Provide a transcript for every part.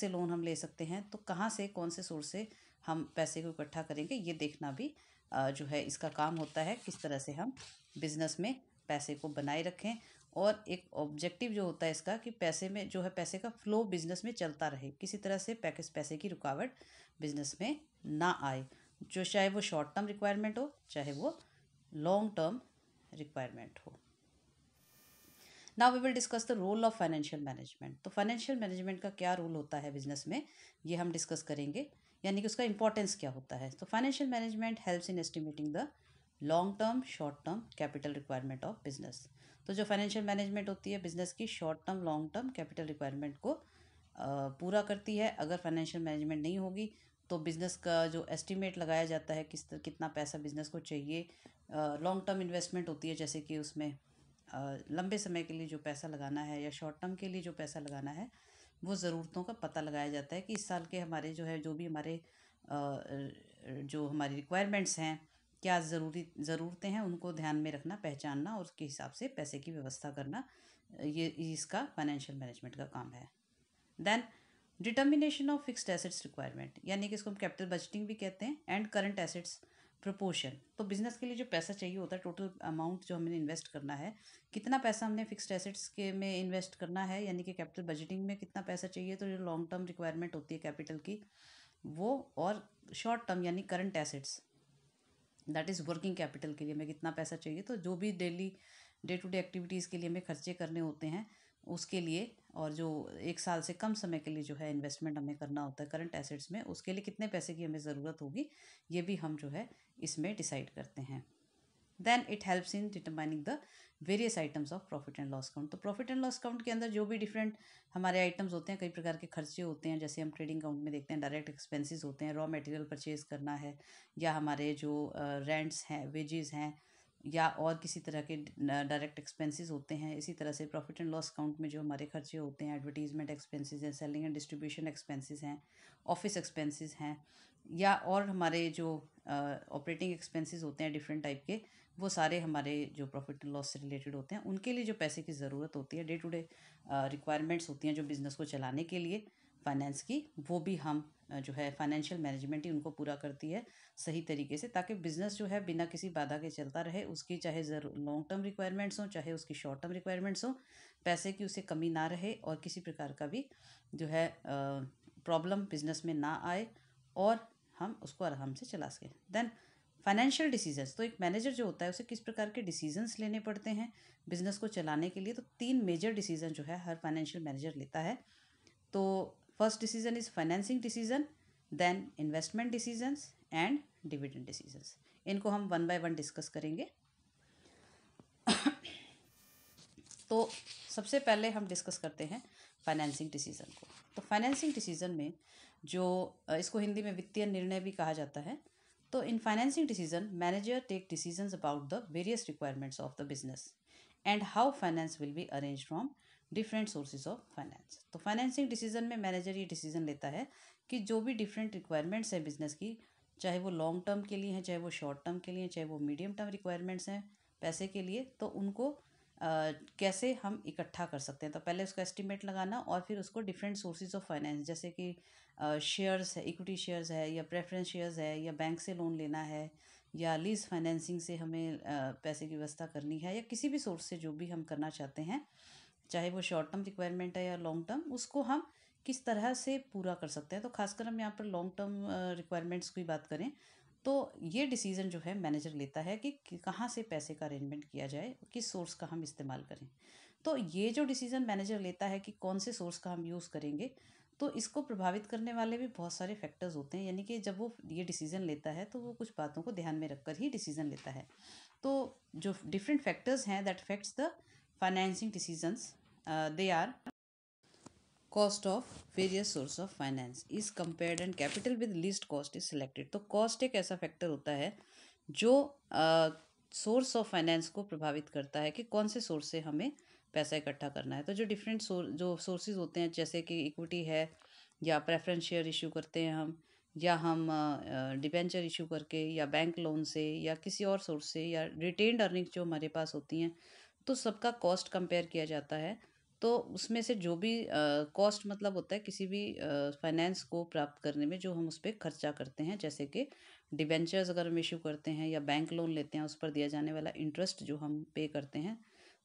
से लोन हम ले सकते हैं तो कहाँ से कौन से सोर्स से हम पैसे को इकट्ठा करेंगे ये देखना भी जो है इसका काम होता है किस तरह से हम बिज़नेस में पैसे को बनाए रखें और एक ऑब्जेक्टिव जो होता है इसका कि पैसे में जो है पैसे का फ्लो बिज़नेस में चलता रहे किसी तरह से पैकेज पैसे की रुकावट बिज़नेस में ना आए जो चाहे वो शॉर्ट टर्म रिक्वायरमेंट हो चाहे वो लॉन्ग टर्म रिक्वायरमेंट हो now we will discuss the role of financial management तो फाइनेंशियल मैनेजमेंट का क्या रोल होता है बिजनेस में ये हम डिस्कस करेंगे यानी कि उसका इंपॉर्टेंस क्या होता है तो financial management helps in estimating the long term short term capital requirement of business तो जो फाइनेंशियल मैनेजमेंट होती है बिजनेस की short term long term capital requirement को पूरा करती है अगर फाइनेंशियल मैनेजमेंट नहीं होगी तो बिज़नेस का जो एस्टिमेट लगाया जाता है किस कितना पैसा बिज़नेस को चाहिए लॉन्ग टर्म इन्वेस्टमेंट होती है जैसे कि उसमें लंबे समय के लिए जो पैसा लगाना है या शॉर्ट टर्म के लिए जो पैसा लगाना है वो ज़रूरतों का पता लगाया जाता है कि इस साल के हमारे जो है जो भी हमारे जो हमारी रिक्वायरमेंट्स हैं क्या ज़रूरी ज़रूरतें हैं उनको ध्यान में रखना पहचानना और उसके हिसाब से पैसे की व्यवस्था करना ये इसका फाइनेंशियल मैनेजमेंट का काम है then determination of fixed assets requirement यानी कि इसको हम कैपिटल बजटिंग भी कहते हैं एंड करंट एसेट्स प्रपोर्शन तो बिज़नेस के लिए जो पैसा चाहिए होता है टोटल अमाउंट जो हमें इन्वेस्ट करना है कितना पैसा हमने फिक्स्ड एसेट्स के में इन्वेस्ट करना है यानी कि कैपिटल बजटिंग में कितना पैसा चाहिए तो जो लॉन्ग टर्म रिक्वायरमेंट होती है कैपिटल की वो और शॉर्ट टर्म यानी current assets that is working capital के लिए हमें कितना पैसा चाहिए तो जो भी daily day to day activities के लिए हमें खर्चे करने होते हैं उसके लिए और जो एक साल से कम समय के लिए जो है इन्वेस्टमेंट हमें करना होता है करंट एसेट्स में उसके लिए कितने पैसे की हमें ज़रूरत होगी ये भी हम जो है इसमें डिसाइड करते हैं then it helps in determining the various items of profit and loss account तो प्रॉफिट एंड लॉस अकाउंट के अंदर जो भी डिफरेंट हमारे आइटम्स होते हैं कई प्रकार के खर्चे होते हैं जैसे हम ट्रेडिंग अकाउंट में देखते हैं डायरेक्ट एक्सपेंसिस होते हैं रॉ मटेरियल परचेज करना है या हमारे जो रेंट्स हैं वेजेज़ हैं या और किसी तरह के डायरेक्ट एक्सपेंसेस होते हैं इसी तरह से प्रॉफिट एंड लॉस अकाउंट में जो हमारे खर्चे होते हैं एडवर्टीजमेंट एक्सपेंसेस हैं सेलिंग एंड डिस्ट्रीब्यूशन एक्सपेंसेस हैं ऑफिस एक्सपेंसेस हैं या और हमारे जो ऑपरेटिंग uh, एक्सपेंसेस होते हैं डिफरेंट टाइप के वो सारे हमारे जो प्रॉफिट एंड लॉस से रिलेटेड होते हैं उनके लिए जो पैसे की ज़रूरत होती है डे टू डे रिक्वायरमेंट्स होती हैं जो बिज़नेस को चलाने के लिए फाइनेंस की वो भी हम जो है फाइनेंशियल मैनेजमेंट ही उनको पूरा करती है सही तरीके से ताकि बिजनेस जो है बिना किसी बाधा के चलता रहे उसकी चाहे लॉन्ग टर्म रिक्वायरमेंट्स हों चाहे उसकी शॉर्ट टर्म रिक्वायरमेंट्स हों पैसे की उसे कमी ना रहे और किसी प्रकार का भी जो है प्रॉब्लम बिजनेस में ना आए और हम उसको आराम से चला सकें देन फाइनेंशियल डिसीजंस तो एक मैनेजर जो होता है उसे किस प्रकार के डिसीजंस लेने पड़ते हैं बिजनेस को चलाने के लिए तो तीन मेजर डिसीजन जो है हर फाइनेंशियल मैनेजर लेता है तो First decision is financing decision, then investment decisions and dividend decisions. इनको हम वन बाय वन डिस्कस करेंगे तो सबसे पहले हम डिस्कस करते हैं फाइनेंसिंग डिसीजन को तो फाइनेंसिंग डिसीजन में जो इसको हिंदी में वित्तीय निर्णय भी कहा जाता है तो in financing decision manager take decisions about the various requirements of the business and how finance will be arrange from different sources of finance तो फाइनेंसिंग डिसीजन में मैनेजर ये डिसीजन लेता है कि जो भी डिफरेंट रिक्वायरमेंट्स हैं बिजनेस की चाहे वो लॉन्ग टर्म के लिए हैं चाहे वो शॉर्ट टर्म के लिए हैं चाहे वो मीडियम टर्म रिक्वायरमेंट्स हैं पैसे के लिए तो उनको आ, कैसे हम इकट्ठा कर सकते हैं तो पहले उसका एस्टिमेट लगाना और फिर उसको डिफरेंट सोर्सेज ऑफ फाइनेंस जैसे कि शेयर्स है इक्विटी शेयर्स है या प्रेफरेंस शेयर्स है या बैंक से लोन लेना है या लीज फाइनेंसिंग से हमें आ, पैसे की व्यवस्था करनी है या किसी भी सोर्स से जो भी हम करना चाहते हैं चाहे वो शॉर्ट टर्म रिक्वायरमेंट है या लॉन्ग टर्म उसको हम किस तरह से पूरा कर सकते हैं तो खासकर हम यहाँ पर लॉन्ग टर्म रिक्वायरमेंट्स की बात करें तो ये डिसीज़न जो है मैनेजर लेता है कि कहाँ से पैसे का अरेंजमेंट किया जाए किस सोर्स का हम इस्तेमाल करें तो ये जो डिसीज़न मैनेजर लेता है कि कौन से सोर्स का हम यूज़ करेंगे तो इसको प्रभावित करने वाले भी बहुत सारे फैक्टर्स होते हैं यानी कि जब वो ये डिसीज़न लेता है तो वो कुछ बातों को ध्यान में रखकर ही डिसीज़न लेता है तो जो डिफरेंट फैक्टर्स हैं that affects the financing decisions they uh, they are cost of various source of finance is compared and capital with least cost is selected तो cost एक ऐसा factor होता है जो सोर्स ऑफ फाइनेंस को प्रभावित करता है कि कौन से सोर्स से हमें पैसा इकट्ठा करना है तो जो डिफरेंट जो सोर्सेज होते हैं जैसे कि इक्विटी है या प्रेफरेंस शेयर इशू करते हैं हम या हम डिबेंचर uh, इशू uh, करके या बैंक लोन से या किसी और सोर्स से या रिटेन्ड अर्निंग जो हमारे पास होती हैं तो सबका कॉस्ट कंपेयर किया जाता है तो उसमें से जो भी कॉस्ट मतलब होता है किसी भी फाइनेंस को प्राप्त करने में जो हम उस पर खर्चा करते हैं जैसे कि डिबेंचर्स अगर हम इशू करते हैं या बैंक लोन लेते हैं उस पर दिया जाने वाला इंटरेस्ट जो हम पे करते हैं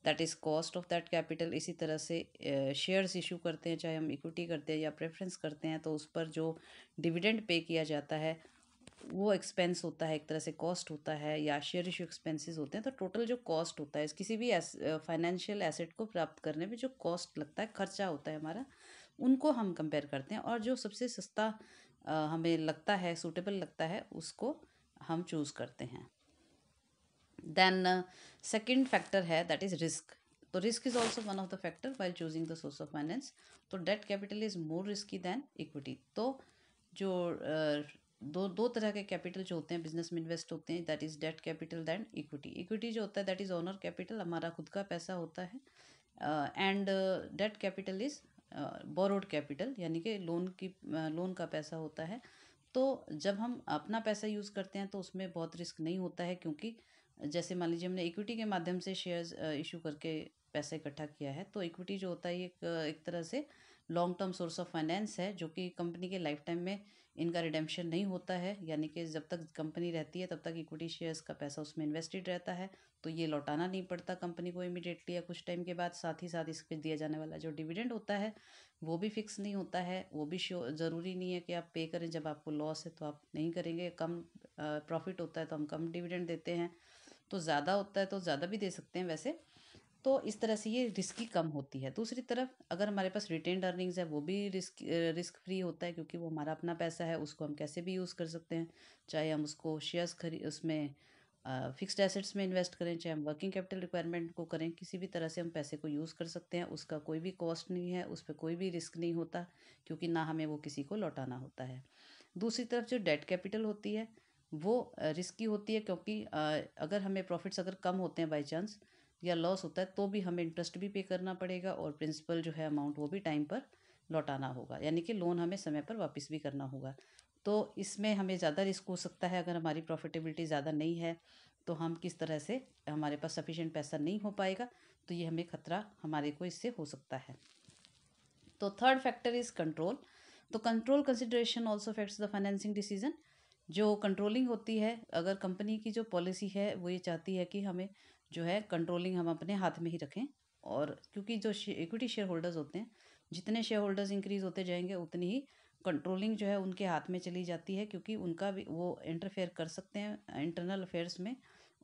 that is cost of that capital इसी तरह से शेयर्स इशू करते हैं चाहे हम इक्विटी करते हैं या प्रेफरेंस करते हैं तो उस पर जो डिविडेंड पे किया जाता है वो एक्सपेंस होता है एक तरह से कॉस्ट होता है या शेयर इशू एक्सपेंसेस होते हैं तो टोटल जो कॉस्ट होता है किसी भी फाइनेंशियल एसेट को प्राप्त करने में जो कॉस्ट लगता है खर्चा होता है हमारा उनको हम कंपेयर करते हैं और जो सबसे सस्ता हमें लगता है सूटेबल लगता है उसको हम चूज़ करते हैं देन सेकेंड फैक्टर है दैट इज़ रिस्क तो risk is also one of the factor while choosing the source of finance तो debt capital is more risky than equity तो जो दो दो तरह के कैपिटल जो होते हैं बिजनेस में इन्वेस्ट होते हैं that is debt capital and equity equity जो होता है दैट इज़ ऑनर कैपिटल हमारा खुद का पैसा होता है and debt capital is borrowed capital यानी कि लोन की लोन uh, का पैसा होता है तो जब हम अपना पैसा यूज़ करते हैं तो उसमें बहुत रिस्क नहीं होता है क्योंकि जैसे मान लीजिए हमने इक्विटी के माध्यम से शेयर्स इशू uh, करके पैसा इकट्ठा किया है तो इक्विटी जो होता है एक एक तरह से long term source of finance है जो कि कंपनी के लाइफ टाइम में इनका रिडेम्पशन नहीं होता है यानी कि जब तक कंपनी रहती है तब तक इक्विटी शेयर्स का पैसा उसमें इन्वेस्टेड रहता है तो ये लौटाना नहीं पड़ता कंपनी को इमिडिएटली या कुछ टाइम के बाद साथ ही साथ इस पर दिया जाने वाला जो डिविडेंड होता है वो भी फिक्स नहीं होता है वो भी श्योर ज़रूरी नहीं है कि आप पे करें जब आपको लॉस है तो आप नहीं करेंगे कम प्रॉफिट होता है तो हम कम डिविडेंड देते हैं तो ज़्यादा होता है तो ज़्यादा भी दे सकते हैं वैसे तो इस तरह से ये रिस्की कम होती है दूसरी तरफ अगर हमारे पास रिटेन अर्निंग्स है वो भी रिस्क रिस्क फ्री होता है क्योंकि वो हमारा अपना पैसा है उसको हम कैसे भी यूज़ कर सकते हैं चाहे हम उसको शेयर्स खरी उसमें फिक्स्ड एसेट्स में इन्वेस्ट करें चाहे हम वर्किंग कैपिटल रिक्वायरमेंट को करें किसी भी तरह से हम पैसे को यूज़ कर सकते हैं उसका कोई भी कॉस्ट नहीं है उस पर कोई भी रिस्क नहीं होता क्योंकि ना हमें वो किसी को लौटाना होता है दूसरी तरफ जो डेट कैपिटल होती है वो रिस्की होती है क्योंकि अगर हमें प्रॉफिट्स अगर कम होते हैं बाई चांस या लॉस होता है तो भी हमें इंटरेस्ट भी पे करना पड़ेगा और प्रिंसिपल जो है अमाउंट वो भी टाइम पर लौटाना होगा यानी कि लोन हमें समय पर वापस भी करना होगा तो इसमें हमें ज़्यादा रिस्क हो सकता है अगर हमारी प्रॉफिटेबिलिटी ज़्यादा नहीं है तो हम किस तरह से हमारे पास सफिशेंट पैसा नहीं हो पाएगा तो ये हमें खतरा हमारे को इससे हो सकता है तो थर्ड फैक्टर इज़ कंट्रोल तो control consideration also affects the financing decision जो कंट्रोलिंग होती है अगर कंपनी की जो पॉलिसी है वो ये चाहती है कि हमें जो है कंट्रोलिंग हम अपने हाथ में ही रखें और क्योंकि जो इक्विटी शेयर होल्डर्स होते हैं जितने शेयर होल्डर्स इंक्रीज होते जाएंगे उतनी ही कंट्रोलिंग जो है उनके हाथ में चली जाती है क्योंकि उनका भी वो इंटरफेयर कर सकते हैं इंटरनल अफेयर्स में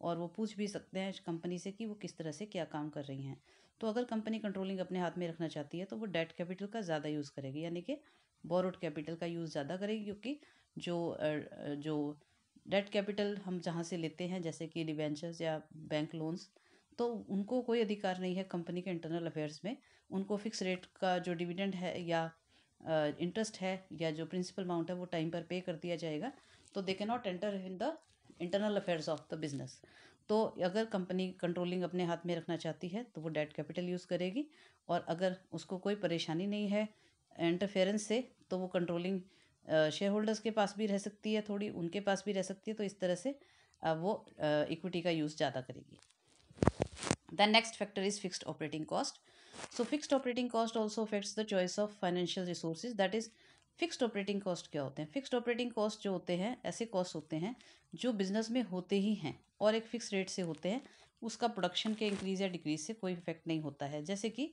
और वो पूछ भी सकते हैं कंपनी से कि वो किस तरह से क्या काम कर रही हैं तो अगर कंपनी कंट्रोलिंग अपने हाथ में रखना चाहती है तो वो डेट कैपिटल का ज़्यादा यूज़ करेगी यानी कि बोरोड कैपिटल का यूज़ ज़्यादा करेगी क्योंकि जो जो डेट कैपिटल हम जहाँ से लेते हैं जैसे कि डिवेंचर्स या बैंक लोन्स तो उनको कोई अधिकार नहीं है कंपनी के इंटरनल अफेयर्स में उनको फिक्स रेट का जो डिविडेंड है या इंटरेस्ट uh, है या जो प्रिंसिपल अमाउंट है वो टाइम पर पे कर दिया जाएगा तो they can not enter in the internal affairs of the business तो अगर कंपनी कंट्रोलिंग अपने हाथ में रखना चाहती है तो वो डेट कैपिटल यूज़ करेगी और अगर उसको कोई परेशानी नहीं है इंटरफेरेंस से तो वो कंट्रोलिंग शेयर होल्डर्स के पास भी रह सकती है थोड़ी उनके पास भी रह सकती है तो इस तरह से वो इक्विटी का यूज़ ज़्यादा करेगी the next factor is fixed operating cost so fixed operating cost also affects the choice of financial resource that is fixed operating cost क्या होते हैं फिक्स्ड ऑपरेटिंग कॉस्ट जो होते हैं ऐसे कॉस्ट होते हैं जो बिजनेस में होते ही हैं और एक फिक्स रेट से होते हैं उसका प्रोडक्शन के इंक्रीज या डिक्रीज से कोई इफेक्ट नहीं होता है जैसे कि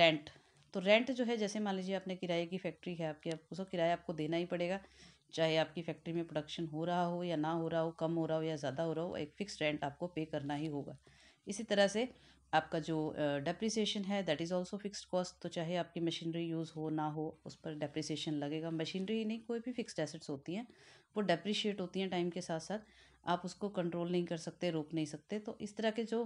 रेंट तो रेंट जो है जैसे मान लीजिए आपने किराए की फैक्ट्री है आपकी आपको सो किराया आपको देना ही पड़ेगा चाहे आपकी फैक्ट्री में प्रोडक्शन हो रहा हो या ना हो रहा हो कम हो रहा हो या ज़्यादा हो रहा हो एक फिक्स रेंट आपको पे करना ही होगा इसी तरह से आपका जो डेप्रिसिएशन है that is also fixed cost तो चाहे आपकी मशीनरी यूज़ हो ना हो उस पर डेप्रिसिएशन लगेगा मशीनरी ही नहीं कोई भी फिक्स्ड एसेट्स होती हैं वो डेप्रिशिएट होती हैं टाइम के साथ साथ आप उसको कंट्रोल नहीं कर सकते रोक नहीं सकते तो इस तरह के जो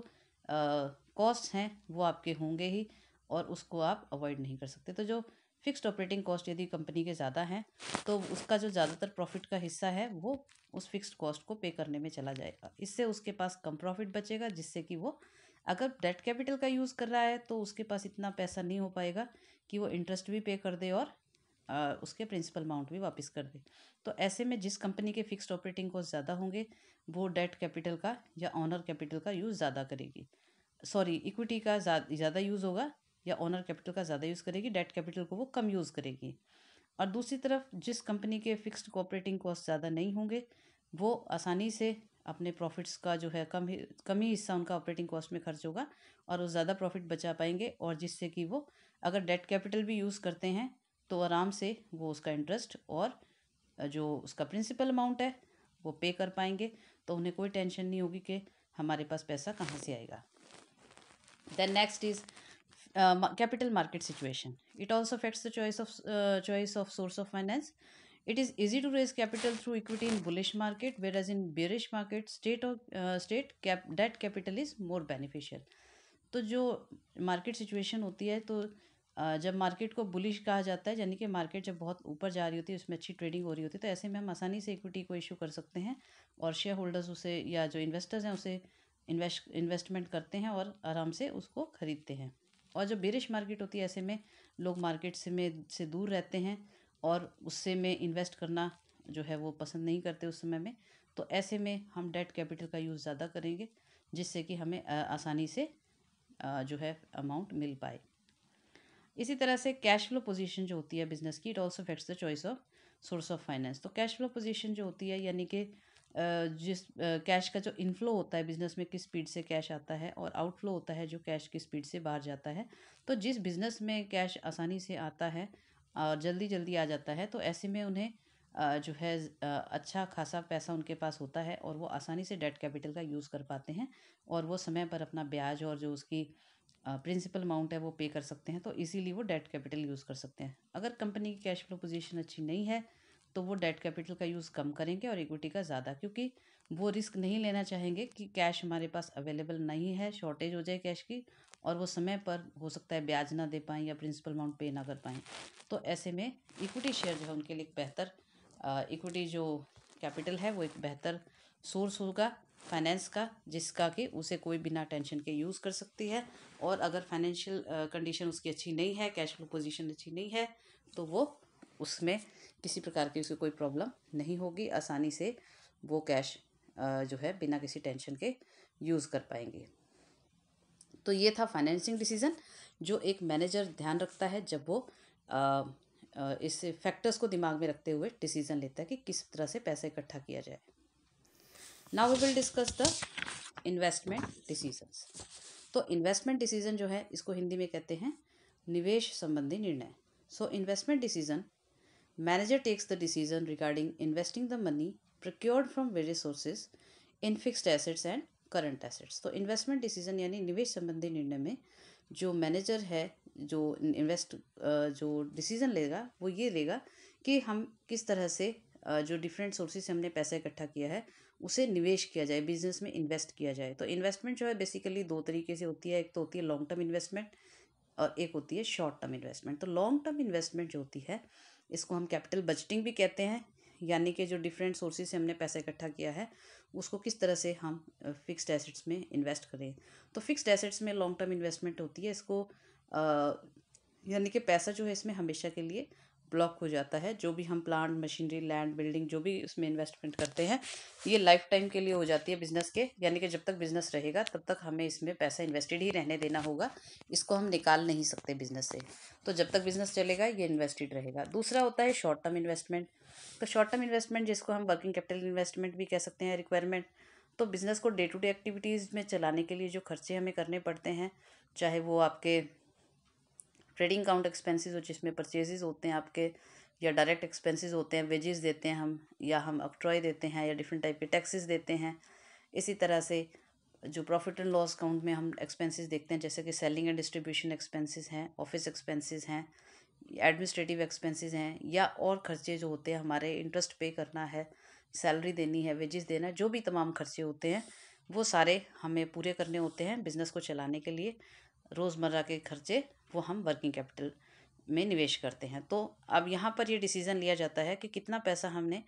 कॉस्ट हैं वो आपके होंगे ही और उसको आप अवॉइड नहीं कर सकते तो जो फिक्स्ड ऑपरेटिंग कॉस्ट यदि कंपनी के ज़्यादा हैं तो उसका जो ज़्यादातर प्रॉफिट का हिस्सा है वो उस फिक्स्ड कॉस्ट को पे करने में चला जाएगा इससे उसके पास कम प्रॉफिट बचेगा जिससे कि वो अगर डेट कैपिटल का यूज़ कर रहा है तो उसके पास इतना पैसा नहीं हो पाएगा कि वो इंटरेस्ट भी पे कर दे और आ, उसके प्रिंसिपल अमाउंट भी वापस कर दे तो ऐसे में जिस कंपनी के फिक्स्ड ऑपरेटिंग कॉस्ट ज़्यादा होंगे वो डेट कैपिटल का या ऑनर कैपिटल का यूज़ ज़्यादा करेगी सॉरी इक्विटी का ज़्यादा यूज़ होगा या ऑनर कैपिटल का ज़्यादा यूज़ करेगी डेट कैपिटल को वो कम यूज़ करेगी और दूसरी तरफ जिस कंपनी के फिक्स्ड कोऑपरेटिंग कॉस्ट ज़्यादा नहीं होंगे वो आसानी से अपने प्रॉफिट्स का जो है कम ही कम ही हिस्सा उनका ऑपरेटिंग कॉस्ट में खर्च होगा और वो ज़्यादा प्रॉफिट बचा पाएंगे और जिससे कि वो अगर डेट कैपिटल भी यूज़ करते हैं तो आराम से वो उसका इंटरेस्ट और जो उसका प्रिंसिपल अमाउंट है वो पे कर पाएंगे तो उन्हें कोई टेंशन नहीं होगी कि हमारे पास पैसा कहाँ से आएगा then next is uh, capital market situation it also affects the choice of uh, choice of source of finance it is easy to raise capital through equity in bullish market whereas in bearish market state of uh, state cap debt capital is more beneficial तो जो market situation होती है तो जब market को bullish कहा जाता है यानी कि मार्केट जब बहुत ऊपर जा रही होती है उसमें अच्छी ट्रेडिंग हो रही होती है तो ऐसे में हम आसानी से इक्विटी को इशू कर सकते हैं और शेयर होल्डर्स उसे या जो इन्वेस्टर्स हैं उसे इन्वेस्ट इन्वेस्टमेंट करते हैं और आराम से उसको खरीदते हैं और जब बेरिश मार्केट होती है ऐसे में लोग मार्केट से में से दूर रहते हैं और उससे में इन्वेस्ट करना जो है वो पसंद नहीं करते उस समय में तो ऐसे में हम डेट कैपिटल का यूज़ ज़्यादा करेंगे जिससे कि हमें आसानी से जो है अमाउंट मिल पाए इसी तरह से कैश फ्लो पोजीशन जो होती है बिजनेस की it also affects the choice of source of finance तो कैश फ्लो पोजीशन जो होती है यानी कि जिस कैश का जो इनफ्लो होता है बिज़नेस में किस स्पीड से कैश आता है और आउटफ्लो होता है जो कैश की स्पीड से बाहर जाता है तो जिस बिज़नेस में कैश आसानी से आता है और जल्दी जल्दी आ जाता है तो ऐसे में उन्हें जो है अच्छा खासा पैसा उनके पास होता है और वो आसानी से डेट कैपिटल का यूज़ कर पाते हैं और वो समय पर अपना ब्याज और जो उसकी प्रिंसिपल अमाउंट है वो पे कर सकते हैं तो इसीलिए वो डेट कैपिटल यूज़ कर सकते हैं अगर कंपनी की कैश फ्लो पोजीशन अच्छी नहीं है तो वो डेट कैपिटल का यूज़ कम करेंगे और इक्विटी का ज़्यादा क्योंकि वो रिस्क नहीं लेना चाहेंगे कि कैश हमारे पास अवेलेबल नहीं है शॉर्टेज हो जाए कैश की और वो समय पर हो सकता है ब्याज ना दे पाएँ या प्रिंसिपल अमाउंट पे ना कर पाएँ तो ऐसे में इक्विटी शेयर जो है उनके लिए एक बेहतर इक्विटी जो कैपिटल है वो एक बेहतर सोर्स होगा फाइनेंस का जिसका कि उसे कोई बिना टेंशन के यूज़ कर सकती है और अगर फाइनेंशियल कंडीशन उसकी अच्छी नहीं है कैश फ्लो पोजीशन अच्छी नहीं है तो वो उसमें किसी प्रकार की उसकी कोई प्रॉब्लम नहीं होगी आसानी से वो कैश जो है बिना किसी टेंशन के यूज़ कर पाएंगे तो ये था फाइनेंसिंग डिसीज़न जो एक मैनेजर ध्यान रखता है जब वो आ, इस फैक्टर्स को दिमाग में रखते हुए डिसीजन लेता है कि किस तरह से पैसा इकट्ठा किया जाए now we will discuss the investment decisions तो इन्वेस्टमेंट डिसीजन जो है इसको हिंदी में कहते हैं निवेश संबंधी निर्णय so investment decision Manager takes the decision regarding investing the money procured from various sources in fixed assets and current assets तो इन्वेस्टमेंट डिसीजन यानी निवेश संबंधी निर्णय में जो मैनेजर है जो इन्वेस्ट जो डिसीजन लेगा वो ये लेगा कि हम किस तरह से जो डिफरेंट सोर्सेज से हमने पैसा इकट्ठा किया है उसे निवेश किया जाए बिजनेस में इन्वेस्ट किया जाए तो इन्वेस्टमेंट जो है बेसिकली दो तरीके से होती है एक तो होती है लॉन्ग टर्म इन्वेस्टमेंट और एक होती है शॉर्ट टर्म इन्वेस्टमेंट तो लॉन्ग टर्म इन्वेस्टमेंट जो होती है इसको हम कैपिटल बजटिंग भी कहते हैं यानी कि जो डिफरेंट सोर्सेज से हमने पैसा इकट्ठा किया है उसको किस तरह से हम फिक्स्ड एसेट्स में इन्वेस्ट करें तो फिक्स्ड एसेट्स में लॉन्ग टर्म इन्वेस्टमेंट होती है इसको यानी कि पैसा जो है इसमें हमेशा के लिए ब्लॉक हो जाता है जो भी हम प्लांट मशीनरी लैंड बिल्डिंग जो भी उसमें इन्वेस्टमेंट करते हैं ये लाइफ टाइम के लिए हो जाती है बिज़नेस के यानी कि जब तक बिज़नेस रहेगा तब तक हमें इसमें पैसा इन्वेस्टेड ही रहने देना होगा इसको हम निकाल नहीं सकते बिज़नेस से तो जब तक बिज़नेस चलेगा ये इन्वेस्टेड रहेगा दूसरा होता है शॉर्ट टर्म इन्वेस्टमेंट तो शॉर्ट टर्म इन्वेस्टमेंट जिसको हम वर्किंग कैपिटल इन्वेस्टमेंट भी कह सकते हैं रिक्वायरमेंट तो बिज़नेस को डे टू डे एक्टिविटीज़ में चलाने के लिए जो खर्चे हमें करने पड़ते हैं चाहे वो आपके ट्रेडिंग काउंट एक्सपेंसेस हो जिसमें परचेजेज होते हैं आपके या डायरेक्ट एक्सपेंसेस होते हैं वेजेस देते हैं हम या हम अक्ट्रॉय देते हैं या डिफरेंट टाइप के टैक्सेस देते हैं इसी तरह से जो प्रॉफिट एंड लॉस अकाउंट में हम एक्सपेंसेस देखते हैं जैसे कि सेलिंग एंड डिस्ट्रीब्यूशन एक्सपेंसेस हैं ऑफिस एक्सपेंसेस हैं एडमिनिस्ट्रेटिव एक्सपेंसेस हैं या और खर्चे जो होते हैं हमारे इंटरेस्ट पे करना है सैलरी देनी है वेजेस देना है जो भी तमाम खर्चे होते हैं वो सारे हमें पूरे करने होते हैं बिज़नेस को चलाने के लिए रोज़मर्रा के खर्चे वो हम वर्किंग कैपिटल में निवेश करते हैं तो अब यहाँ पर ये डिसीज़न लिया जाता है कि कितना पैसा हमने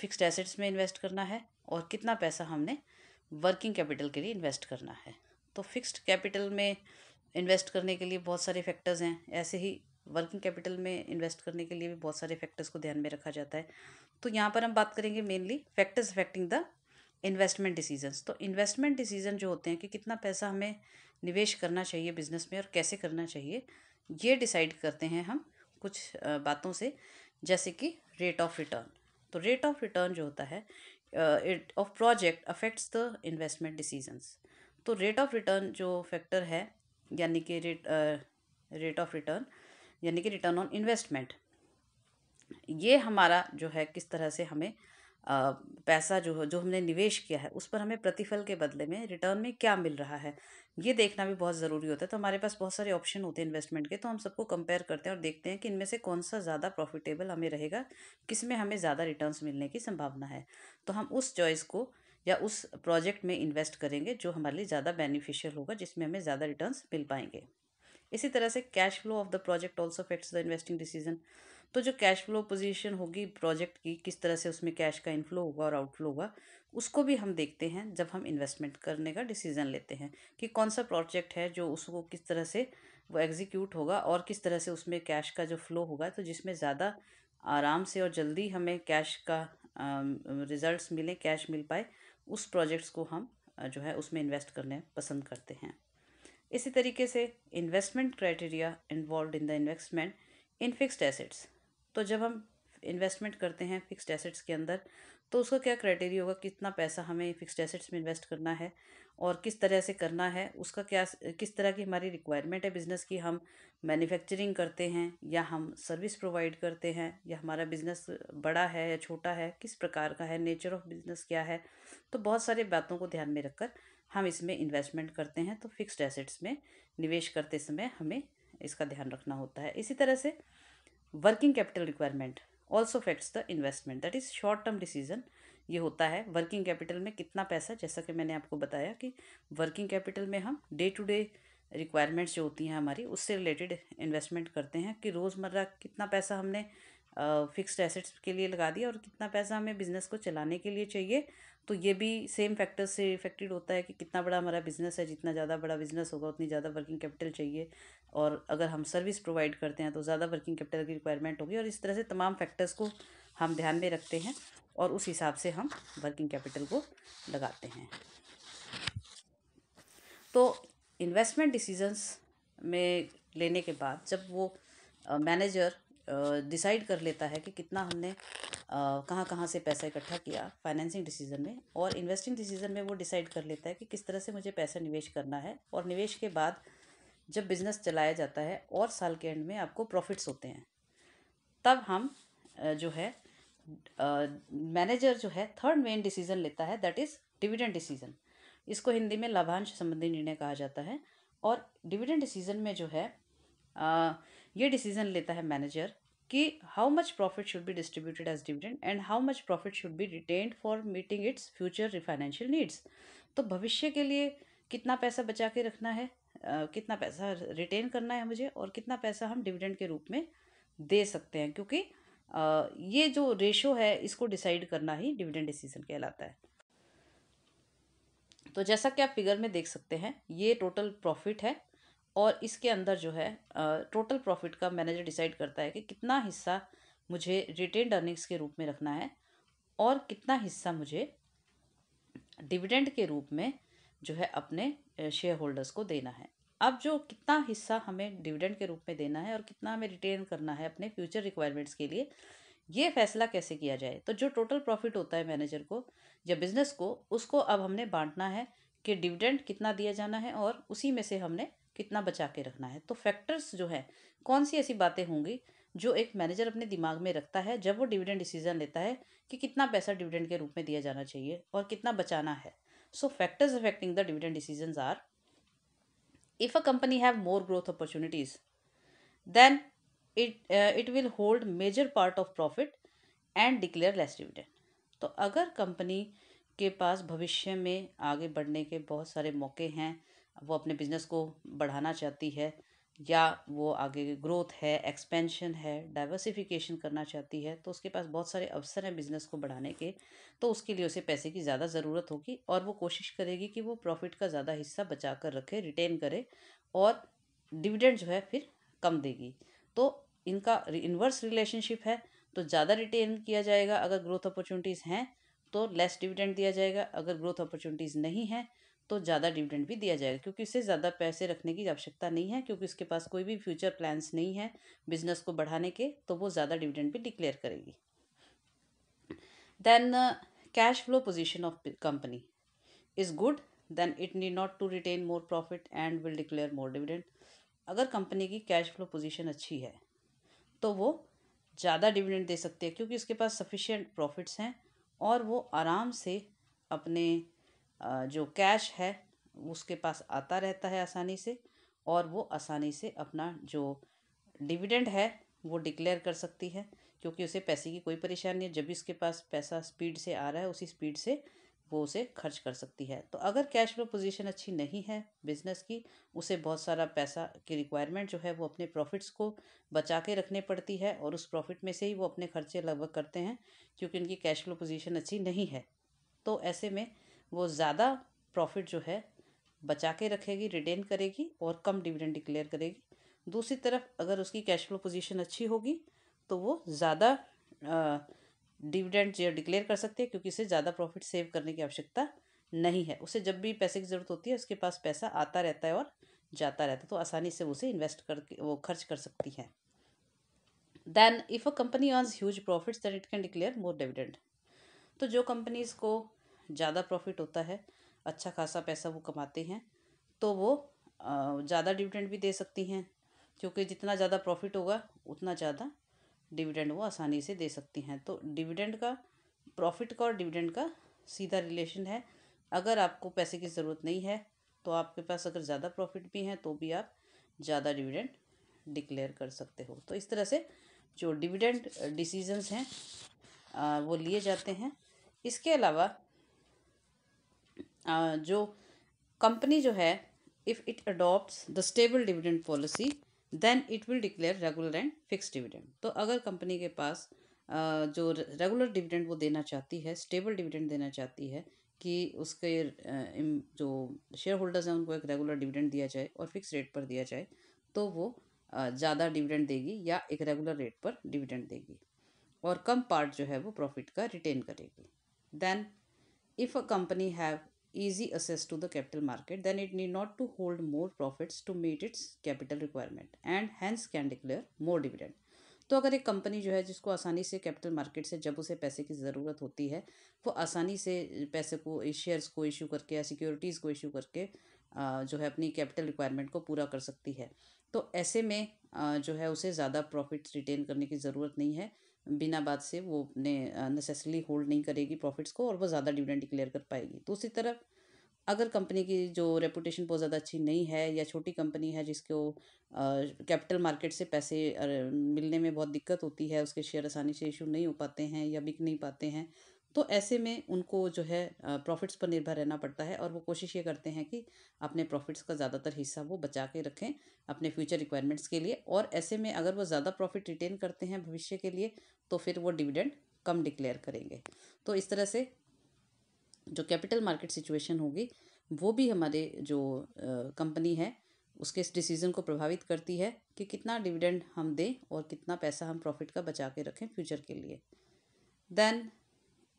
फिक्स्ड एसेट्स में इन्वेस्ट करना है और कितना पैसा हमने वर्किंग कैपिटल के लिए इन्वेस्ट करना है तो फिक्स्ड कैपिटल में इन्वेस्ट करने के लिए बहुत सारे फैक्टर्स हैं ऐसे ही वर्किंग कैपिटल में इन्वेस्ट करने के लिए भी बहुत सारे फैक्टर्स को ध्यान में रखा जाता है तो यहाँ पर हम बात करेंगे mainly factors affecting the investment decisions तो इन्वेस्टमेंट डिसीजन जो होते हैं कि कितना पैसा हमें निवेश करना चाहिए बिजनेस में और कैसे करना चाहिए ये डिसाइड करते हैं हम कुछ बातों से जैसे कि रेट ऑफ रिटर्न तो रेट ऑफ रिटर्न जो होता है of project affects the investment decisions तो रेट ऑफ रिटर्न जो फैक्टर है यानी कि रेट रेट ऑफ रिटर्न यानी कि रिटर्न ऑन इन्वेस्टमेंट ये हमारा जो है किस तरह से हमें पैसा जो जो हमने निवेश किया है उस पर हमें प्रतिफल के बदले में रिटर्न में क्या मिल रहा है ये देखना भी बहुत ज़रूरी होता है तो हमारे पास बहुत सारे ऑप्शन होते हैं इन्वेस्टमेंट के तो हम सबको कंपेयर करते हैं और देखते हैं कि इनमें से कौन सा ज़्यादा प्रॉफिटेबल हमें रहेगा किस में हमें ज़्यादा रिटर्न मिलने की संभावना है तो हम उस चॉइस को या उस प्रोजेक्ट में इन्वेस्ट करेंगे जो हमारे लिए ज़्यादा बेनिफिशियल होगा जिसमें हमें ज़्यादा रिटर्न मिल पाएंगे इसी तरह से cash flow of the project also affects the investing decision तो जो कैश फ्लो पोजीशन होगी प्रोजेक्ट की किस तरह से उसमें कैश का इनफ्लो होगा और आउटफ्लो होगा उसको भी हम देखते हैं जब हम इन्वेस्टमेंट करने का डिसीज़न लेते हैं कि कौन सा प्रोजेक्ट है जो उसको किस तरह से वो एग्जीक्यूट होगा और किस तरह से उसमें कैश का जो फ्लो होगा तो जिसमें ज़्यादा आराम से और जल्दी हमें कैश का रिजल्ट्स मिले कैश मिल पाए उस प्रोजेक्ट्स को हम जो है उसमें इन्वेस्ट करने पसंद करते हैं इसी तरीके से investment criteria involve in the investment in fixed assets तो जब हम इन्वेस्टमेंट करते हैं फिक्स्ड एसेट्स के अंदर तो उसका क्या क्राइटेरिया होगा कितना पैसा हमें फिक्स्ड एसेट्स में इन्वेस्ट करना है और किस तरह से करना है उसका क्या किस तरह की हमारी रिक्वायरमेंट है बिज़नेस की हम मैन्युफैक्चरिंग करते हैं या हम सर्विस प्रोवाइड करते हैं या हमारा बिज़नेस बड़ा है या छोटा है किस प्रकार का है नेचर ऑफ बिज़नेस क्या है तो बहुत सारी बातों को ध्यान में रखकर हम इसमें इन्वेस्टमेंट करते हैं तो फिक्स्ड एसेट्स में निवेश करते समय हमें इसका ध्यान रखना होता है इसी तरह से working capital requirement also affects the investment that is short term decision ये होता है वर्किंग कैपिटल में कितना पैसा जैसा कि मैंने आपको बताया कि वर्किंग कैपिटल में हम डे टू डे रिक्वायरमेंट्स जो होती हैं हमारी उससे रिलेटेड इन्वेस्टमेंट करते हैं कि रोज़मर्रा कितना पैसा हमने फिक्स्ड uh, एसेट्स के लिए लगा दिया और कितना पैसा हमें बिज़नेस को चलाने के लिए चाहिए तो ये भी सेम फैक्टर्स से इफेक्टेड होता है कि कितना बड़ा हमारा बिज़नेस है जितना ज़्यादा बड़ा बिज़नेस होगा उतनी ज़्यादा वर्किंग कैपिटल चाहिए और अगर हम सर्विस प्रोवाइड करते हैं तो ज़्यादा वर्किंग कैपिटल की रिक्वायरमेंट होगी और इस तरह से तमाम फैक्टर्स को हम ध्यान में रखते हैं और उस हिसाब से हम वर्किंग कैपिटल को लगाते हैं तो इन्वेस्टमेंट डिसीजंस में लेने के बाद जब वो मैनेजर डिसाइड कर लेता है कि कितना हमने कहाँ कहाँ से पैसा इकट्ठा किया फाइनेंसिंग डिसीजन में और इन्वेस्टिंग डिसीजन में वो डिसाइड कर लेता है कि किस तरह से मुझे पैसा निवेश करना है और निवेश के बाद जब बिज़नेस चलाया जाता है और साल के एंड में आपको प्रॉफिट्स होते हैं तब हम जो है मैनेजर जो है थर्ड मेन डिसीजन लेता है दैट इज़ डिविडेंड डिसीजन इसको हिंदी में लाभांश संबंधी निर्णय कहा जाता है और डिविडेंड डिसीजन में जो है आ, ये डिसीजन लेता है मैनेजर कि how much profit should be distributed as dividend and how much profit should be retained for meeting its future financial needs तो भविष्य के लिए कितना पैसा बचा के रखना है Uh, कितना पैसा रिटेन करना है मुझे और कितना पैसा हम डिविडेंड के रूप में दे सकते हैं क्योंकि uh, ये जो रेशो है इसको डिसाइड करना ही डिविडेंड डिसीजन कहलाता है तो जैसा कि आप फिगर में देख सकते हैं ये टोटल प्रॉफिट है और इसके अंदर जो है टोटल प्रॉफिट का मैनेजर डिसाइड करता है कि कितना हिस्सा मुझे रिटेन अर्निंग्स के रूप में रखना है और कितना हिस्सा मुझे डिविडेंड के रूप में जो है अपने शेयर होल्डर्स को देना है अब जो कितना हिस्सा हमें डिविडेंड के रूप में देना है और कितना हमें रिटेन करना है अपने फ्यूचर रिक्वायरमेंट्स के लिए ये फैसला कैसे किया जाए तो जो टोटल प्रॉफिट होता है मैनेजर को या बिजनेस को उसको अब हमने बांटना है कि डिविडेंड कितना दिया जाना है और उसी में से हमने कितना बचा के रखना है तो फैक्टर्स जो है कौन सी ऐसी बातें होंगी जो एक मैनेजर अपने दिमाग में रखता है जब वो डिविडेंड डिसीजन लेता है कि कितना पैसा डिविडेंड के रूप में दिया जाना चाहिए और कितना बचाना है so factors affecting the dividend decision are if a company have more growth opportunities then it it will hold major part of profit and declare less dividend तो अगर कंपनी के पास भविष्य में आगे बढ़ने के बहुत सारे मौके हैं वो अपने बिजनेस को बढ़ाना चाहती है या वो आगे ग्रोथ है एक्सपेंशन है डाइवर्सिफिकेशन करना चाहती है तो उसके पास बहुत सारे अवसर हैं बिजनेस को बढ़ाने के तो उसके लिए उसे पैसे की ज़्यादा ज़रूरत होगी और वो कोशिश करेगी कि वो प्रॉफिट का ज़्यादा हिस्सा बचा कर रखे रिटेन करे और डिविडेंड जो है फिर कम देगी तो इनका इन्वर्स रिलेशनशिप है तो ज़्यादा रिटेन किया जाएगा अगर ग्रोथ अपॉर्चुनिटीज़ हैं तो लेस डिविडेंड दिया जाएगा अगर ग्रोथ अपॉर्चुनिटीज़ नहीं हैं तो ज़्यादा डिविडेंड भी दिया जाएगा क्योंकि उसे ज़्यादा पैसे रखने की आवश्यकता नहीं है क्योंकि उसके पास कोई भी फ्यूचर प्लान्स नहीं है बिजनेस को बढ़ाने के तो वो ज़्यादा डिविडेंड भी डिक्लेयर करेगी then cash flow position of company is good then it need not to retain more profit and will declare more dividend अगर कंपनी की कैश फ्लो पोजिशन अच्छी है तो वो ज़्यादा डिविडेंड दे सकती है क्योंकि उसके पास सफिशियंट प्रॉफिट्स हैं और वो आराम से अपने जो कैश है उसके पास आता रहता है आसानी से और वो आसानी से अपना जो डिविडेंड है वो डिक्लेयर कर सकती है क्योंकि उसे पैसे की कोई परेशानी नहीं है जब भी उसके पास पैसा स्पीड से आ रहा है उसी स्पीड से वो उसे खर्च कर सकती है तो अगर कैश फ्लो पोजीशन अच्छी नहीं है बिजनेस की उसे बहुत सारा पैसा की रिक्वायरमेंट जो है वो अपने प्रॉफिट्स को बचा के रखने पड़ती है और उस प्रॉफिट में से ही वो अपने खर्चे लगभग करते हैं क्योंकि उनकी कैश फ्लो पोजीशन अच्छी नहीं है तो ऐसे में वो ज़्यादा प्रॉफिट जो है बचा के रखेगी रिटेन करेगी और कम डिविडेंड डिक्लेयर करेगी दूसरी तरफ अगर उसकी कैश फ्लो पोजीशन अच्छी होगी तो वो ज़्यादा डिविडेंड जो डिक्लेयर कर सकते हैं क्योंकि इसे ज़्यादा प्रॉफिट सेव करने की आवश्यकता नहीं है उसे जब भी पैसे की ज़रूरत होती है उसके पास पैसा आता रहता है और जाता रहता है तो आसानी से उसे इन्वेस्ट करके वो खर्च कर सकती है then if a company earns huge profits than it can declare more dividend तो जो कंपनीज़ को ज़्यादा प्रॉफिट होता है अच्छा खासा पैसा वो कमाते हैं तो वो ज़्यादा डिविडेंड भी दे सकती हैं क्योंकि जितना ज़्यादा प्रॉफिट होगा उतना ज़्यादा डिविडेंड वो आसानी से दे सकती हैं तो डिविडेंड का प्रॉफिट का और डिविडेंड का सीधा रिलेशन है अगर आपको पैसे की ज़रूरत नहीं है तो आपके पास अगर ज़्यादा प्रॉफिट भी हैं तो भी आप ज़्यादा डिविडेंड डिक्लेयर कर सकते हो तो इस तरह से जो डिविडेंड डिसीजंस हैं वो लिए जाते हैं इसके अलावा जो कंपनी जो है if it adopt the stable dividend policy then it will declare regular and fix dividend तो अगर कंपनी के पास जो रेगुलर डिविडेंड वो देना चाहती है स्टेबल डिविडेंड देना चाहती है कि उसके जो शेयर होल्डर्स हैं उनको एक रेगुलर डिविडेंड दिया जाए और फिक्स रेट पर दिया जाए तो वो ज़्यादा डिविडेंड देगी या एक रेगुलर रेट पर डिविडेंड देगी और कम पार्ट जो है वो प्रॉफिट का रिटेन करेगी then if a company have easy access to the capital market then it need not to hold more profits to meet its capital requirement and hence can declare more dividend तो अगर एक company जो है जिसको आसानी से capital market से जब उसे पैसे की ज़रूरत होती है वो आसानी से पैसे को शेयर्स को इशू करके या सिक्योरिटीज़ को इशू करके जो है अपनी कैपिटल रिक्वायरमेंट को पूरा कर सकती है तो ऐसे में जो है उसे ज़्यादा प्रॉफिट रिटेन करने की ज़रूरत नहीं है बिना बात से वो अपने नेसेसरली होल्ड नहीं करेगी प्रॉफिट्स को और वो ज़्यादा डिविडेंड डिक्लेयर कर पाएगी दूसरी तरफ अगर कंपनी की जो रेपुटेशन बहुत ज़्यादा अच्छी नहीं है या छोटी कंपनी है जिसको कैपिटल मार्केट से पैसे मिलने में बहुत दिक्कत होती है उसके शेयर आसानी से इशू नहीं हो पाते हैं या बिक नहीं पाते हैं तो ऐसे में उनको जो है प्रॉफिट्स पर निर्भर रहना पड़ता है और वो कोशिश ये करते हैं कि अपने प्रॉफिट्स का ज़्यादातर हिस्सा वो बचा के रखें अपने फ्यूचर रिक्वायरमेंट्स के लिए और ऐसे में अगर वो ज़्यादा प्रॉफिट रिटेन करते हैं भविष्य के लिए तो फिर वो डिविडेंड कम डिक्लेयर करेंगे तो इस तरह से जो कैपिटल मार्केट सिचुएशन होगी वो भी हमारे जो कंपनी है उसके इस डिसीज़न को प्रभावित करती है कि कितना डिविडेंड हम दें और कितना पैसा हम प्रॉफिट का बचा के रखें फ्यूचर के लिए then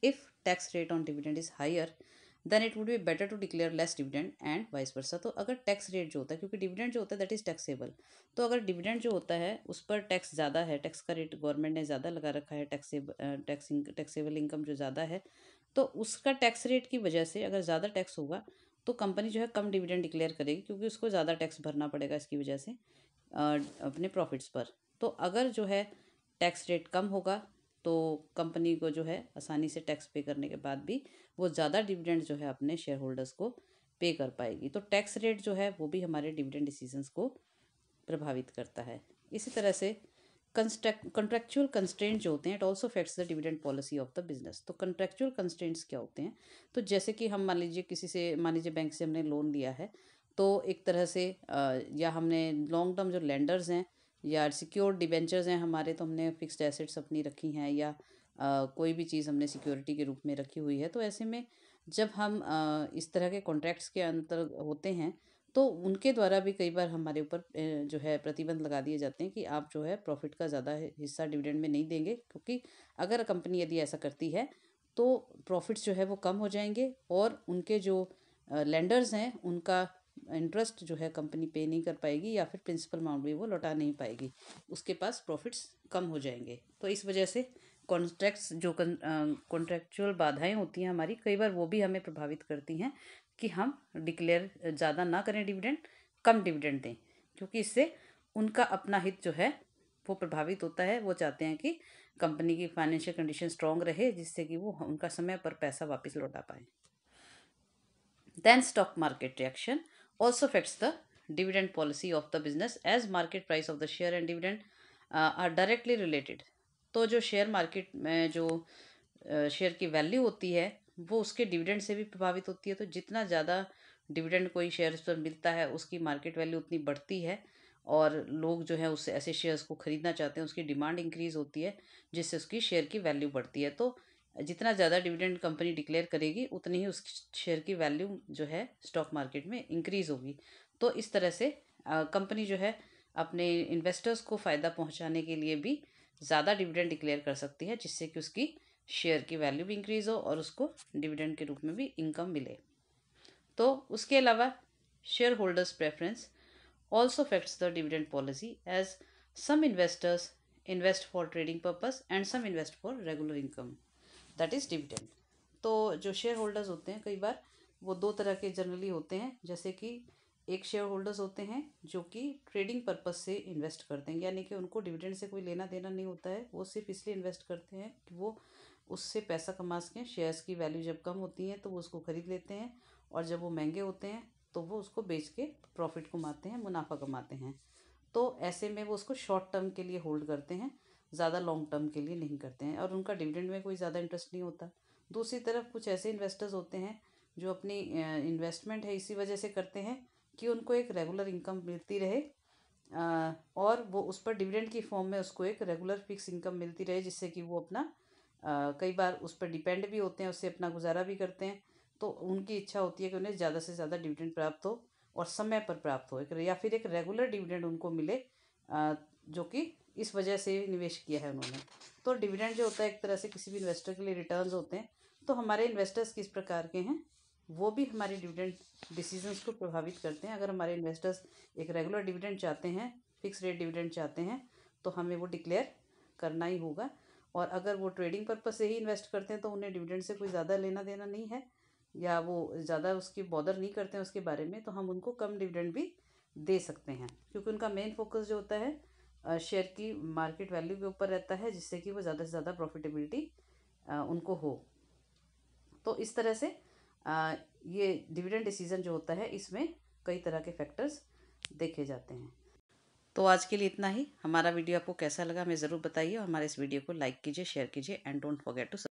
if tax rate on dividend is higher then it would be better to declare less dividend and vice versa तो अगर टैक्स रेट जो होता है क्योंकि डिविडेंड जो होता है दैट इज़ टैक्सेबल तो अगर डिविडेंड जो होता है उस पर टैक्स ज़्यादा है टैक्स का रेट गवर्नमेंट ने ज़्यादा लगा रखा है tax टैक्सिंग टैक्सेबल इनकम जो ज़्यादा है तो उसका टैक्स रेट की वजह से अगर ज़्यादा टैक्स होगा तो कंपनी जो है कम डिविडेंड डिक्लेयर करेगी क्योंकि उसको ज़्यादा टैक्स भरना पड़ेगा इसकी वजह से अपने प्रॉफिट्स पर तो अगर जो है टैक्स रेट कम होगा तो कंपनी को जो है आसानी से टैक्स पे करने के बाद भी वो ज़्यादा डिविडेंड जो है अपने शेयर होल्डर्स को पे कर पाएगी तो टैक्स रेट जो है वो भी हमारे डिविडेंड डिसीजंस को प्रभावित करता है इसी तरह से कंट्रेक्चुअल कंस्टेंट जो होते हैं it also affects the dividend policy of the business तो कंट्रैक्चुअल कंस्टेंट्स क्या होते हैं तो जैसे कि हम मान लीजिए किसी से मान लीजिए बैंक से हमने लोन लिया है तो एक तरह से या हमने लॉन्ग टर्म जो लैंडर्स हैं या सिक्योर डिबेंचर्स हैं हमारे तो हमने फिक्स्ड एसेट्स अपनी रखी हैं या आ, कोई भी चीज़ हमने सिक्योरिटी के रूप में रखी हुई है तो ऐसे में जब हम आ, इस तरह के कॉन्ट्रैक्ट्स के अंतर होते हैं तो उनके द्वारा भी कई बार हमारे ऊपर जो है प्रतिबंध लगा दिए जाते हैं कि आप जो है प्रॉफिट का ज़्यादा हिस्सा डिविडेंड में नहीं देंगे क्योंकि अगर कंपनी यदि ऐसा करती है तो प्रॉफिट्स जो है वो कम हो जाएंगे और उनके जो लेंडर्स हैं उनका इंटरेस्ट जो है कंपनी पे नहीं कर पाएगी या फिर प्रिंसिपल अमाउंट भी वो लौटा नहीं पाएगी उसके पास प्रॉफिट्स कम हो जाएंगे तो इस वजह से कॉन्ट्रैक्ट्स जो कॉन्ट्रेक्चुअल बाधाएं होती हैं हमारी कई बार वो भी हमें प्रभावित करती हैं कि हम डिक्लेयर ज़्यादा ना करें डिविडेंड कम डिविडेंड दें क्योंकि इससे उनका अपना हित जो है वो प्रभावित होता है वो चाहते हैं कि कंपनी की फाइनेंशियल कंडीशन स्ट्रांग रहे जिससे कि वो उनका समय पर पैसा वापस लौटा पाए then stock market reaction also affects the dividend policy of the business as market price of the share and dividend uh, are directly related तो जो शेयर मार्केट में जो शेयर uh, की वैल्यू होती है वो उसके डिविडेंड से भी प्रभावित होती है तो जितना ज़्यादा डिविडेंड कोई शेयर्स पर मिलता है उसकी मार्केट वैल्यू उतनी बढ़ती है और लोग जो है उससे ऐसे शेयर्स को ख़रीदना चाहते हैं उसकी डिमांड इंक्रीज़ होती है जिससे उसकी शेयर की वैल्यू बढ़ती है तो जितना ज़्यादा डिविडेंड कंपनी डिक्लेयर करेगी उतनी ही उस शेयर की वैल्यू जो है स्टॉक मार्केट में इंक्रीज़ होगी तो इस तरह से कंपनी जो है अपने इन्वेस्टर्स को फ़ायदा पहुंचाने के लिए भी ज़्यादा डिविडेंड डिक्लेयर कर सकती है जिससे कि उसकी शेयर की वैल्यू भी इंक्रीज़ हो और उसको डिविडेंड के रूप में भी इनकम मिले तो उसके अलावा share holders preference also affects the dividend policy as some investors invest for trading purpose and some invest for regular income that is dividend तो जो शेयर होल्डर्स होते हैं कई बार वो दो तरह के जनरली होते हैं जैसे कि एक शेयर होल्डर्स होते हैं जो कि ट्रेडिंग पर्पस से इन्वेस्ट करते हैं यानी कि उनको डिविडेंड से कोई लेना देना नहीं होता है वो सिर्फ इसलिए इन्वेस्ट करते हैं कि वो उससे पैसा कमा सकें शेयर्स की वैल्यू जब कम होती है तो वो उसको ख़रीद लेते हैं और जब वो महंगे होते हैं तो वो उसको बेच के प्रॉफिट कमाते हैं मुनाफा कमाते हैं तो ऐसे में वो उसको शॉर्ट टर्म के लिए होल्ड करते हैं ज़्यादा लॉन्ग टर्म के लिए नहीं करते हैं और उनका डिविडेंड में कोई ज़्यादा इंटरेस्ट नहीं होता दूसरी तरफ कुछ ऐसे इन्वेस्टर्स होते हैं जो अपनी इन्वेस्टमेंट है इसी वजह से करते हैं कि उनको एक रेगुलर इनकम मिलती रहे और वो उस पर डिविडेंड की फॉर्म में उसको एक रेगुलर फिक्स इनकम मिलती रहे जिससे कि वो अपना कई बार उस पर डिपेंड भी होते हैं उससे अपना गुजारा भी करते हैं तो उनकी इच्छा होती है कि उन्हें ज़्यादा से ज़्यादा डिविडेंड प्राप्त हो और समय पर प्राप्त हो एक या फिर एक रेगुलर डिविडेंड उनको मिले जो कि इस वजह से निवेश किया है उन्होंने तो डिविडेंड जो होता है एक तरह से किसी भी इन्वेस्टर के लिए रिटर्न होते हैं तो हमारे इन्वेस्टर्स किस प्रकार के हैं वो भी हमारे डिविडेंड डिसीजंस को प्रभावित करते हैं अगर हमारे इन्वेस्टर्स एक रेगुलर डिविडेंड चाहते हैं फिक्स रेट डिविडेंड चाहते हैं तो हमें वो डिक्लेयर करना ही होगा और अगर वो ट्रेडिंग पर्पज़ से ही इन्वेस्ट करते हैं तो उन्हें डिविडेंड से कोई ज़्यादा लेना देना नहीं है या वो ज़्यादा उसकी बॉदर नहीं करते हैं उसके बारे में तो हम उनको कम डिविडेंड भी दे सकते हैं क्योंकि उनका मेन फोकस जो होता है शेयर की मार्केट वैल्यू के ऊपर रहता है जिससे कि वो ज़्यादा से ज़्यादा प्रॉफिटेबिलिटी उनको हो तो इस तरह से ये डिविडेंड डिसीजन जो होता है इसमें कई तरह के फैक्टर्स देखे जाते हैं तो आज के लिए इतना ही हमारा वीडियो आपको कैसा लगा हमें ज़रूर बताइए और हमारे इस वीडियो को लाइक कीजिए शेयर कीजिए एंड डोंट फॉरगेट टू